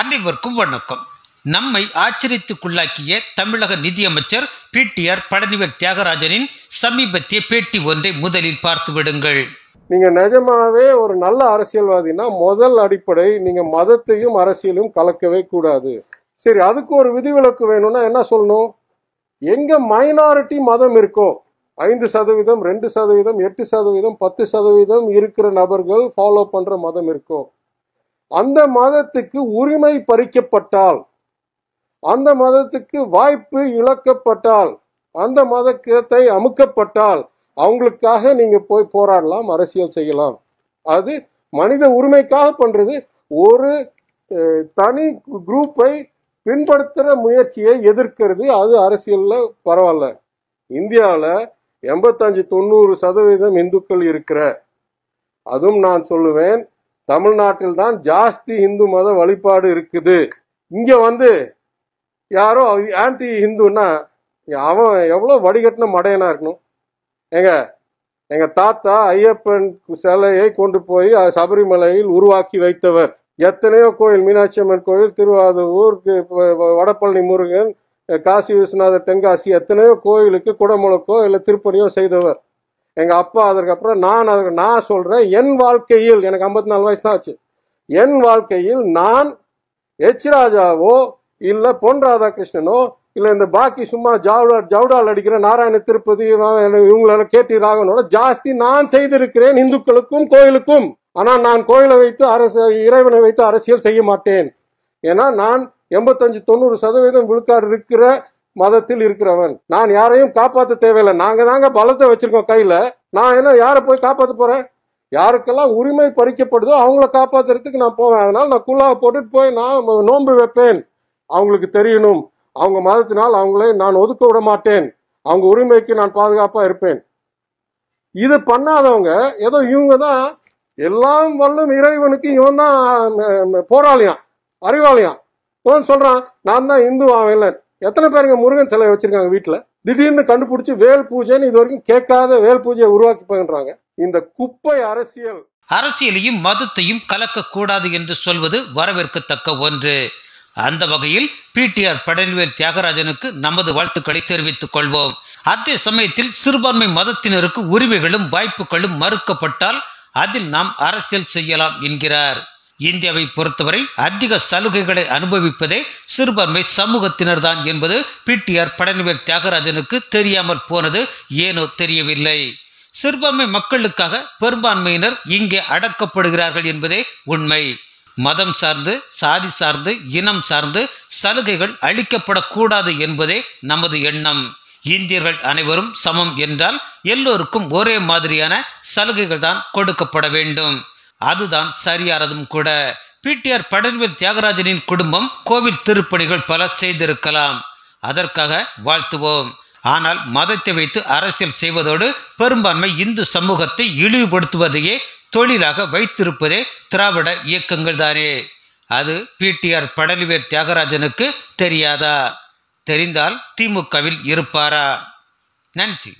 அனைவருக்கும் வணக்கம் நம்மை ஆச்சரியத்துக்குள்ளாக்கிய தமிழக நிதியமைச்சர் பி டி ஆர் பழனிவேல் தியாகராஜனின் சமீபத்திய பேட்டி ஒன்றை முதலில் பார்த்து விடுங்கள் நீங்க நிஜமாவே ஒரு நல்ல அரசியல்வாதினா முதல் அடிப்படை நீங்க மதத்தையும் அரசியலும் கலக்கவே கூடாது சரி அதுக்கு ஒரு விதிவிலக்கு வேணும்னா என்ன சொல்லணும் எங்க மைனாரிட்டி மதம் இருக்கோ ஐந்து சதவீதம் ரெண்டு சதவீதம் எட்டு சதவீதம் பத்து சதவீதம் இருக்கிற நபர்கள் ஃபாலோ பண்ற மதம் இருக்கும் அந்த மதத்துக்கு உரிமை பறிக்கப்பட்டால் அந்த மதத்துக்கு வாய்ப்பு இழக்கப்பட்டால் அந்த மதத்தை அமுக்கப்பட்டால் அவங்களுக்காக நீங்க போய் போராடலாம் அரசியல் செய்யலாம் அது மனித உரிமைக்காக பண்றது ஒரு தனி குரூப்பை பின்படுத்துற முயற்சியை எதிர்க்கிறது அது அரசியல்ல பரவாயில்ல இந்தியாவில் எண்பத்தஞ்சு தொண்ணூறு சதவீதம் இந்துக்கள் இருக்கிற அதுவும் நான் சொல்லுவேன் தமிழ்நாட்டில் தான் ஜாஸ்தி இந்து மத வழிபாடு இருக்குது இங்க வந்து யாரோ ஆன்டி ஹிந்துன்னா அவன் எவ்வளோ வடிகட்டின மடையனா இருக்கணும் எங்க எங்க தாத்தா ஐயப்பன் சிலையை கொண்டு போய் சபரிமலையில் உருவாக்கி வைத்தவர் எத்தனையோ கோயில் மீனாட்சி அம்மன் கோயில் திருவாதூர் வடபழனி முருகன் காசி விஸ்வநாதர் தென்காசி எத்தனையோ கோயிலுக்கு குடமுழக்கோ இல்லை திருப்பணியோ செய்தவர் எங்க அப்பா அதற்கப்புறம் நான் அதற்கு நான் சொல்றேன் என் வாழ்க்கையில் எனக்கு ஐம்பத்தி நாலு வயசு தான் ஆச்சு என் வாழ்க்கையில் நான் எச் ராஜாவோ இல்ல பொன் ராதாகிருஷ்ணனோ இல்ல இந்த பாக்கி சும்மா ஜவுடா ஜவுடால் அடிக்கிற நாராயண திருப்பதி இவங்களெல்லாம் கேட்டி ராகவனோட ஜாஸ்தி நான் செய்திருக்கிறேன் இந்துக்களுக்கும் கோயிலுக்கும் ஆனால் நான் கோயிலை வைத்து அரசு இறைவனை வைத்து அரசியல் செய்ய மாட்டேன் ஏன்னா நான் எண்பத்தஞ்சு தொண்ணூறு சதவீதம் விழுக்காடு இருக்கிற மதத்தில் இருக்கிறவன் நான் யாரையும் காப்பாற்ற தேவையில்லை நாங்க தாங்க பலத்தை வச்சிருக்கோம் கையில நான் என்ன யாரை போய் காப்பாற்ற போறேன் யாருக்கெல்லாம் உரிமை பறிக்கப்படுதோ அவங்கள காப்பாத்துறதுக்கு நான் போவேன் அதனால நான் குல்லாவை போட்டுட்டு போய் நான் நோன்பு வைப்பேன் அவங்களுக்கு தெரியணும் அவங்க மதத்தினால் அவங்களே நான் ஒதுக்க விட மாட்டேன் அவங்க உரிமைக்கு நான் பாதுகாப்பா இருப்பேன் இது பண்ணாதவங்க ஏதோ இவங்க தான் எல்லாம் வல்லும் இறைவனுக்கு இவன் தான் போராளியான் அறிவாளியான் சொல்றான் நான் தான் இந்து ஆவேன் எத்தனை பேருங்க முருகன் சிலை வச்சிருக்காங்க வீட்டுல திடீர்னு கண்டுபிடிச்சி வேல் பூஜைன்னு இது வரைக்கும் கேட்காத வேல் பூஜையை உருவாக்கி பண்றாங்க இந்த குப்பை அரசியல் அரசியலையும் மதத்தையும் கலக்கக்கூடாது என்று சொல்வது வரவேற்கத்தக்க ஒன்று அந்த வகையில் பிடிஆர் படனிவேல் தியாகராஜனுக்கு நமது வாழ்த்துக்களை தெரிவித்துக் கொள்வோம் அதே சமயத்தில் சிறுபான்மை மதத்தினருக்கு உரிமைகளும் வாய்ப்புகளும் மறுக்கப்பட்டால் அதில் நாம் அரசியல் செய்யலாம் என்கிறார் இந்தியாவை பொறுத்தவரை அதிக சலுகைகளை அனுபவிப்பதே சிறுபான்மை சமூகத்தினர்தான் என்பது பிடிஆர் பழனிவேல் தியாகராஜனுக்கு தெரியாமல் போனது ஏனோ தெரியவில்லை சிறுபான்மை மக்களுக்காக பெரும்பான்மையினர் இங்கே அடக்கப்படுகிறார்கள் என்பதே உண்மை மதம் சார்ந்து சாதி சார்ந்து இனம் சார்ந்து சலுகைகள் அளிக்கப்படக்கூடாது என்பதே நமது எண்ணம் இந்தியர்கள் அனைவரும் சமம் என்றால் எல்லோருக்கும் ஒரே மாதிரியான சலுகைகள் தான் கொடுக்கப்பட வேண்டும் அதுதான் சரியானதும் கூட பிடிஆர் படர்வில் தியாகராஜனின் குடும்பம் கோவில் திருப்பணிகள் பல செய்திருக்கலாம் அதற்காக வாழ்த்துவோம் ஆனால் மதத்தை வைத்து அரசியல் செய்வதோடு பெரும்பான்மை இந்து சமூகத்தை இழிவுபடுத்துவதையே தொழிலாக வைத்திருப்பதே திராவிட இயக்கங்கள் தானே அது பிடிஆர் படல்வேர் தியாகராஜனுக்கு தெரியாதா தெரிந்தால் திமுகவில் இருப்பாரா நன்றி